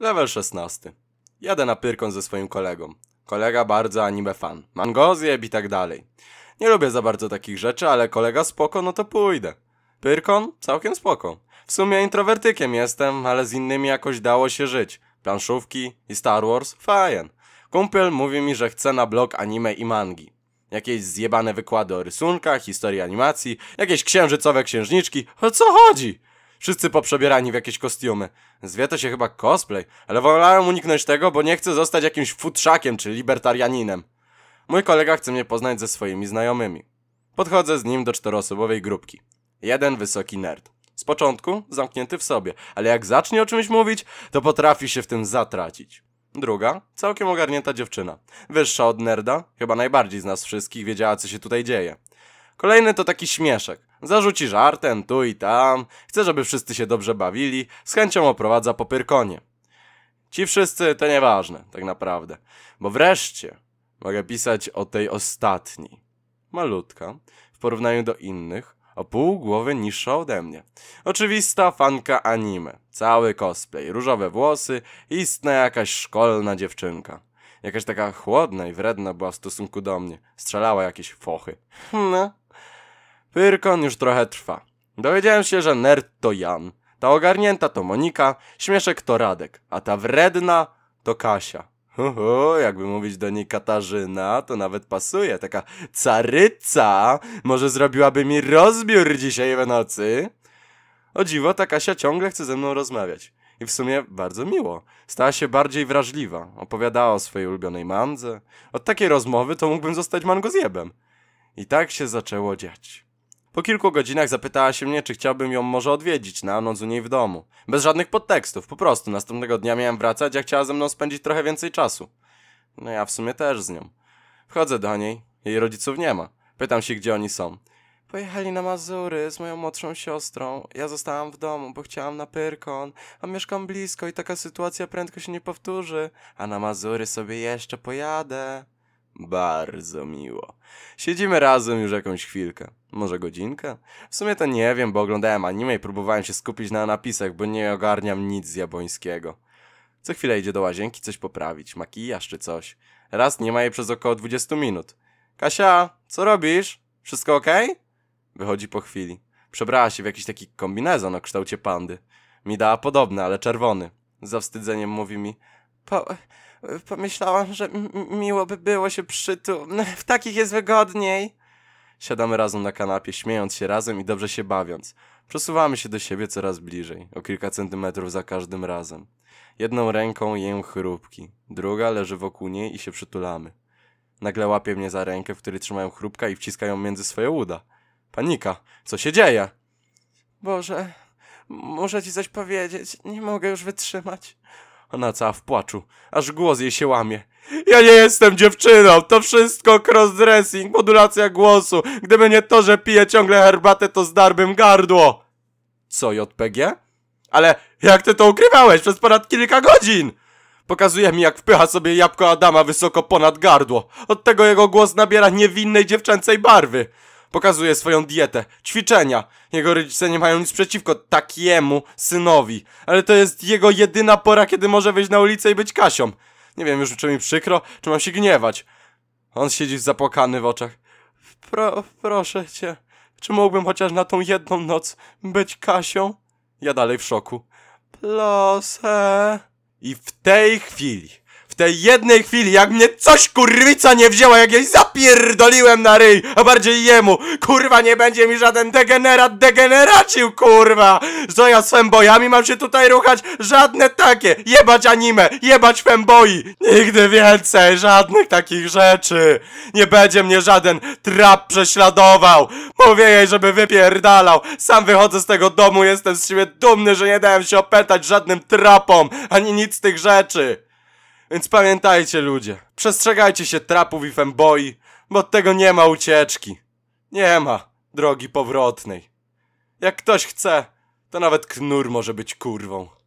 Level 16. Jadę na Pyrkon ze swoim kolegą. Kolega bardzo anime fan. Mango zjeb i tak dalej. Nie lubię za bardzo takich rzeczy, ale kolega spoko, no to pójdę. Pyrkon? Całkiem spoko. W sumie introwertykiem jestem, ale z innymi jakoś dało się żyć. Planszówki i Star Wars? Fajen. Kumpel mówi mi, że chce na blog anime i mangi. Jakieś zjebane wykłady o rysunkach, historii animacji, jakieś księżycowe księżniczki. O co chodzi? Wszyscy poprzebierani w jakieś kostiumy. Zwie to się chyba cosplay, ale wolałem uniknąć tego, bo nie chcę zostać jakimś futrzakiem czy libertarianinem. Mój kolega chce mnie poznać ze swoimi znajomymi. Podchodzę z nim do czteroosobowej grupki. Jeden wysoki nerd. Z początku zamknięty w sobie, ale jak zacznie o czymś mówić, to potrafi się w tym zatracić. Druga, całkiem ogarnięta dziewczyna. Wyższa od nerda, chyba najbardziej z nas wszystkich wiedziała, co się tutaj dzieje. Kolejny to taki śmieszek. Zarzuci żartem tu i tam, chce, żeby wszyscy się dobrze bawili, z chęcią oprowadza po pyrkonie. Ci wszyscy to nieważne, tak naprawdę, bo wreszcie mogę pisać o tej ostatniej. Malutka, w porównaniu do innych, o pół głowy niższa ode mnie. Oczywista fanka anime, cały cosplay, różowe włosy, istna jakaś szkolna dziewczynka. Jakaś taka chłodna i wredna była w stosunku do mnie, strzelała jakieś fochy. Hmm, no. Pyrkon już trochę trwa. Dowiedziałem się, że nerd to Jan, ta ogarnięta to Monika, śmieszek to Radek, a ta wredna to Kasia. Hoho, jakby mówić do niej Katarzyna, to nawet pasuje. Taka caryca może zrobiłaby mi rozbiór dzisiaj w nocy. O dziwo, ta Kasia ciągle chce ze mną rozmawiać. I w sumie bardzo miło. Stała się bardziej wrażliwa. Opowiadała o swojej ulubionej mandze. Od takiej rozmowy to mógłbym zostać mango zjebem. I tak się zaczęło dziać. Po kilku godzinach zapytała się mnie, czy chciałbym ją może odwiedzić na noc u niej w domu. Bez żadnych podtekstów, po prostu następnego dnia miałem wracać, a chciała ze mną spędzić trochę więcej czasu. No ja w sumie też z nią. Wchodzę do niej, jej rodziców nie ma. Pytam się, gdzie oni są. Pojechali na Mazury z moją młodszą siostrą. Ja zostałam w domu, bo chciałam na Pyrkon, a mieszkam blisko i taka sytuacja prędko się nie powtórzy. A na Mazury sobie jeszcze pojadę. Bardzo miło. Siedzimy razem już jakąś chwilkę. Może godzinkę? W sumie to nie wiem, bo oglądałem anime i próbowałem się skupić na napisach, bo nie ogarniam nic z japońskiego. Co chwilę idzie do łazienki coś poprawić, makijaż czy coś. Raz nie ma jej przez około 20 minut. Kasia, co robisz? Wszystko ok? Wychodzi po chwili. Przebrała się w jakiś taki kombinezon o kształcie pandy. Mi dała podobny, ale czerwony. Z zawstydzeniem mówi mi, po, pomyślałam, że miło by było się przytu... W takich jest wygodniej. Siadamy razem na kanapie, śmiejąc się razem i dobrze się bawiąc. Przesuwamy się do siebie coraz bliżej, o kilka centymetrów za każdym razem. Jedną ręką jem chrupki, druga leży wokół niej i się przytulamy. Nagle łapie mnie za rękę, w której trzymają chrupka i wciskają między swoje uda. Panika! Co się dzieje? Boże, muszę ci coś powiedzieć. Nie mogę już wytrzymać. Ona cała w płaczu, aż głos jej się łamie. Ja nie jestem dziewczyną, to wszystko crossdressing, modulacja głosu. Gdyby nie to, że piję ciągle herbatę, to zdarłbym gardło. Co, JPG? Ale jak ty to ukrywałeś przez ponad kilka godzin? Pokazuje mi, jak wpycha sobie jabłko Adama wysoko ponad gardło. Od tego jego głos nabiera niewinnej dziewczęcej barwy. Pokazuje swoją dietę, ćwiczenia. Jego rodzice nie mają nic przeciwko takiemu synowi, ale to jest jego jedyna pora, kiedy może wyjść na ulicę i być Kasią. Nie wiem już, czy mi przykro, czy mam się gniewać. On siedzi zapłakany w oczach. Pro, proszę cię, czy mógłbym chociaż na tą jedną noc być Kasią? Ja dalej w szoku. Plose. I w tej chwili w tej jednej chwili, jak mnie coś kurwica nie wzięła, jak jej zapierdoliłem na ryj, a bardziej jemu, kurwa nie będzie mi żaden degenerat degeneracił, kurwa! Co ja z fembojami mam się tutaj ruchać? Żadne takie! Jebać anime, jebać femboi! Nigdy więcej żadnych takich rzeczy! Nie będzie mnie żaden trap prześladował! Mówię jej, żeby wypierdalał! Sam wychodzę z tego domu, jestem z siebie dumny, że nie dałem się opętać żadnym trapom, ani nic z tych rzeczy! Więc pamiętajcie ludzie, przestrzegajcie się trapów i femboi, bo od tego nie ma ucieczki. Nie ma drogi powrotnej. Jak ktoś chce, to nawet knur może być kurwą.